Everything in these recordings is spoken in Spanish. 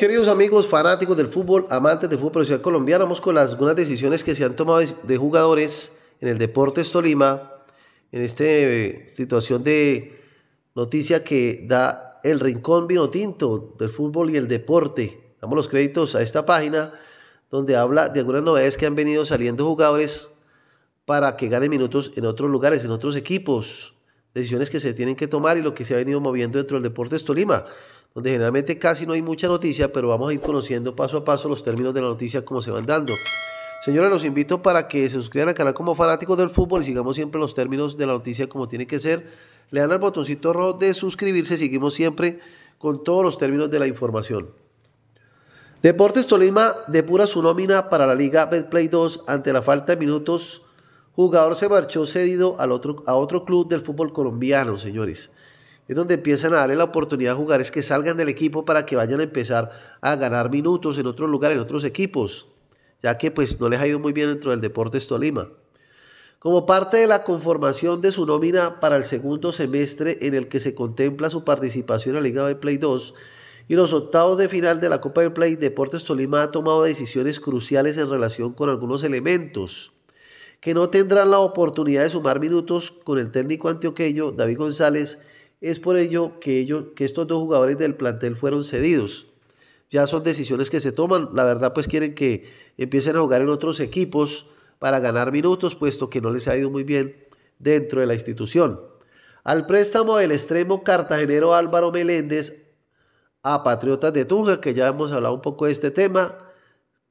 Queridos amigos, fanáticos del fútbol, amantes del fútbol profesional colombiano, vamos con las, algunas decisiones que se han tomado de jugadores en el Deportes Tolima, en esta eh, situación de noticia que da el Rincón Vino Tinto del fútbol y el deporte. Damos los créditos a esta página donde habla de algunas novedades que han venido saliendo jugadores para que ganen minutos en otros lugares, en otros equipos decisiones que se tienen que tomar y lo que se ha venido moviendo dentro del Deportes Tolima, donde generalmente casi no hay mucha noticia, pero vamos a ir conociendo paso a paso los términos de la noticia como se van dando. Señores, los invito para que se suscriban al canal como fanáticos del fútbol y sigamos siempre los términos de la noticia como tiene que ser. Le dan al botoncito rojo de suscribirse, seguimos siempre con todos los términos de la información. Deportes Tolima depura su nómina para la Liga Betplay 2 ante la falta de minutos jugador se marchó cedido al otro, a otro club del fútbol colombiano, señores. Es donde empiezan a darle la oportunidad a jugar, que salgan del equipo para que vayan a empezar a ganar minutos en otro lugar, en otros equipos, ya que pues no les ha ido muy bien dentro del Deportes Tolima. Como parte de la conformación de su nómina para el segundo semestre en el que se contempla su participación en la Liga de Play 2 y los octavos de final de la Copa del Play, Deportes Tolima ha tomado decisiones cruciales en relación con algunos elementos que no tendrán la oportunidad de sumar minutos con el técnico antioqueño David González. Es por ello que, ellos, que estos dos jugadores del plantel fueron cedidos. Ya son decisiones que se toman. La verdad, pues quieren que empiecen a jugar en otros equipos para ganar minutos, puesto que no les ha ido muy bien dentro de la institución. Al préstamo del extremo cartagenero Álvaro Meléndez a Patriotas de Tunja, que ya hemos hablado un poco de este tema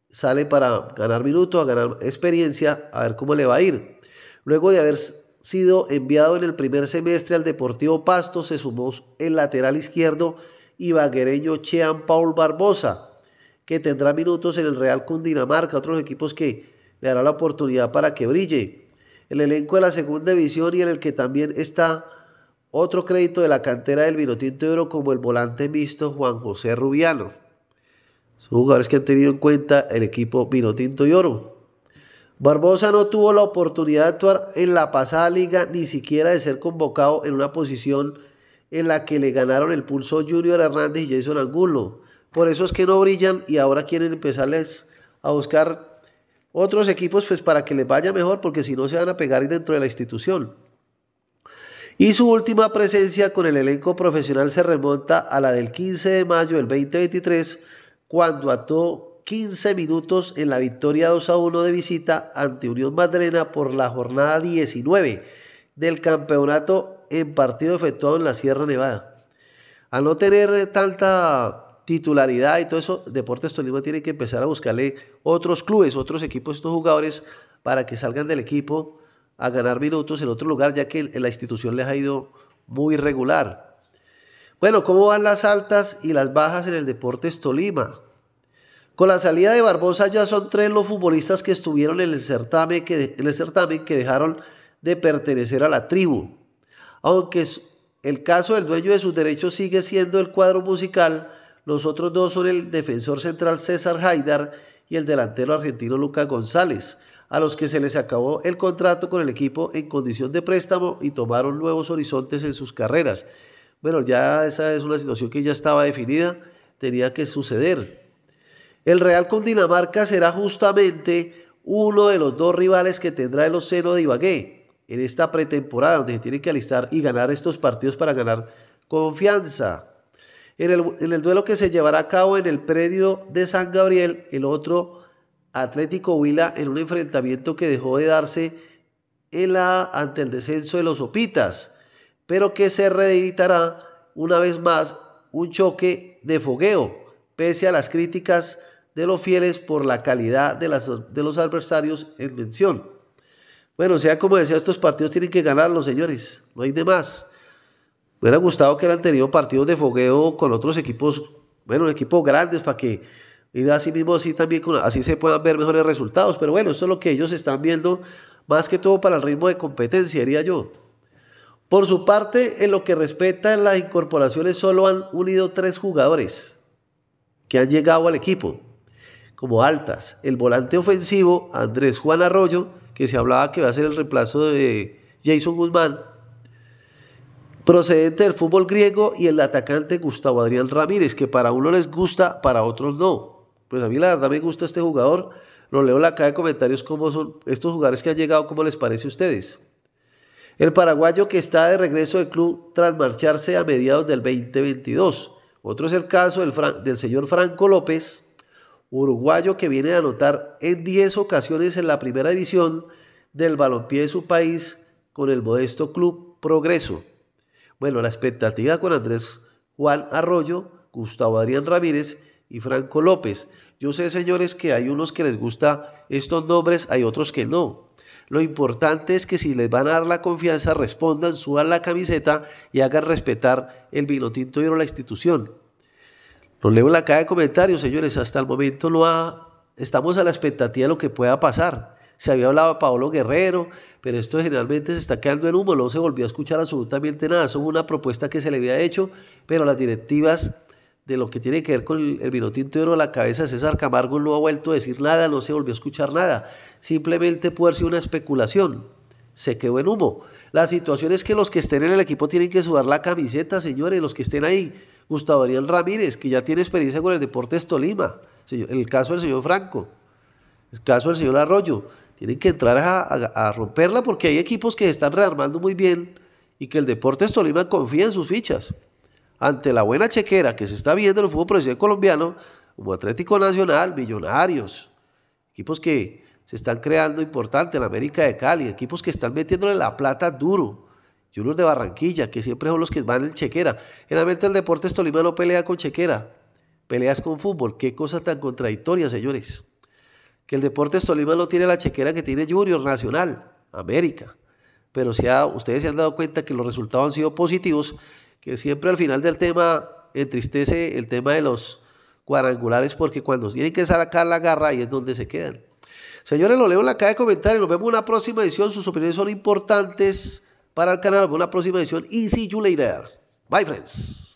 sale para ganar minutos, a ganar experiencia, a ver cómo le va a ir. Luego de haber sido enviado en el primer semestre al Deportivo Pasto, se sumó el lateral izquierdo y baguereño Chean Paul Barbosa, que tendrá minutos en el Real Cundinamarca, otros equipos que le dará la oportunidad para que brille. El elenco de la segunda división y en el que también está otro crédito de la cantera del Vinotinto Oro como el volante mixto Juan José Rubiano. Son jugadores que han tenido en cuenta el equipo tinto y Oro. Barbosa no tuvo la oportunidad de actuar en la pasada liga, ni siquiera de ser convocado en una posición en la que le ganaron el pulso Junior Hernández y Jason Angulo. Por eso es que no brillan y ahora quieren empezarles a buscar otros equipos pues para que les vaya mejor, porque si no se van a pegar dentro de la institución. Y su última presencia con el elenco profesional se remonta a la del 15 de mayo del 2023 cuando ató 15 minutos en la victoria 2 a 1 de visita ante Unión Magdalena por la jornada 19 del campeonato en partido efectuado en la Sierra Nevada. Al no tener tanta titularidad y todo eso, Deportes Tolima tiene que empezar a buscarle otros clubes, otros equipos, estos jugadores, para que salgan del equipo a ganar minutos en otro lugar, ya que en la institución les ha ido muy regular. Bueno, ¿cómo van las altas y las bajas en el Deportes Tolima? Con la salida de Barbosa ya son tres los futbolistas que estuvieron en el certamen que, en el certamen que dejaron de pertenecer a la tribu. Aunque el caso del dueño de sus derechos sigue siendo el cuadro musical, los otros dos son el defensor central César Haidar y el delantero argentino Lucas González, a los que se les acabó el contrato con el equipo en condición de préstamo y tomaron nuevos horizontes en sus carreras. Bueno, ya esa es una situación que ya estaba definida, tenía que suceder. El Real Dinamarca será justamente uno de los dos rivales que tendrá el oceno de Ibagué en esta pretemporada, donde tiene que alistar y ganar estos partidos para ganar confianza. En el, duelo que se llevará a cabo en el predio de San Gabriel, el otro Atlético Huila en un enfrentamiento que dejó de darse en ante el descenso de los Opitas pero que se reeditará una vez más un choque de fogueo, pese a las críticas de los fieles por la calidad de, de los adversarios en mención. Bueno, sea como decía, estos partidos tienen que ganar los señores, no hay de más. Me hubiera gustado que hubieran tenido partidos de fogueo con otros equipos, bueno, equipos grandes para que y así mismo así también así se puedan ver mejores resultados. Pero bueno, eso es lo que ellos están viendo, más que todo para el ritmo de competencia, diría yo. Por su parte, en lo que respecta a las incorporaciones, solo han unido tres jugadores que han llegado al equipo, como altas. El volante ofensivo, Andrés Juan Arroyo, que se hablaba que va a ser el reemplazo de Jason Guzmán, procedente del fútbol griego, y el atacante Gustavo Adrián Ramírez, que para uno les gusta, para otros no. Pues a mí la verdad me gusta este jugador. Lo leo en la caja de comentarios cómo son estos jugadores que han llegado, cómo les parece a ustedes. El paraguayo que está de regreso del club tras marcharse a mediados del 2022. Otro es el caso del, señor Franco López, uruguayo que viene a anotar en 10 ocasiones en la primera división del balompié de su país con el modesto club Progreso. Bueno, la expectativa con Andrés Juan Arroyo, Gustavo Adrián Ramírez y Franco López. Yo sé, señores, que hay unos que les gusta estos nombres, hay otros que no. Lo importante es que si les van a dar la confianza, respondan, suban la camiseta y hagan respetar el vino tinto la institución. Los leo en la caja de comentarios, señores. Hasta el momento no ha, estamos a la expectativa de lo que pueda pasar. Se había hablado de Paolo Guerrero, pero esto generalmente se está quedando en humo. No se volvió a escuchar absolutamente nada. Son una propuesta que se le había hecho, pero las directivas de lo que tiene que ver con el, el oro tinto la cabeza César Camargo no ha vuelto a decir nada, no se volvió a escuchar nada. Simplemente puede ser una especulación. Se quedó en humo. La situación es que los que estén en el equipo tienen que sudar la camiseta, señores, los que estén ahí. Gustavo Ariel Ramírez, que ya tiene experiencia con el Deportes Tolima. El caso del señor Franco. El caso del señor Arroyo. Tienen que entrar a, a romperla porque hay equipos que se están rearmando muy bien y que el Deportes Tolima confía en sus fichas ante la buena chequera que se está viendo en el fútbol profesional colombiano, como Atlético Nacional, Millonarios, equipos que se están creando importante en América de Cali, equipos que están metiéndole la plata duro. Junior de Barranquilla, que siempre son los que van en chequera. Generalmente el Deportes Tolima pelea con chequera, peleas con fútbol. Qué cosa tan contradictoria, señores. Que el deportes Tolima tiene la chequera que tiene Junior Nacional, América. Pero si ustedes se han dado cuenta que los resultados han sido positivos que siempre al final del tema entristece el tema de los cuadrangulares porque cuando tienen que sacar la garra ahí es donde se quedan. Señores, lo leo en la caja de comentarios. Nos vemos en una próxima edición. Sus opiniones son importantes para el canal. Nos vemos una próxima edición. Y see you later. Bye, friends.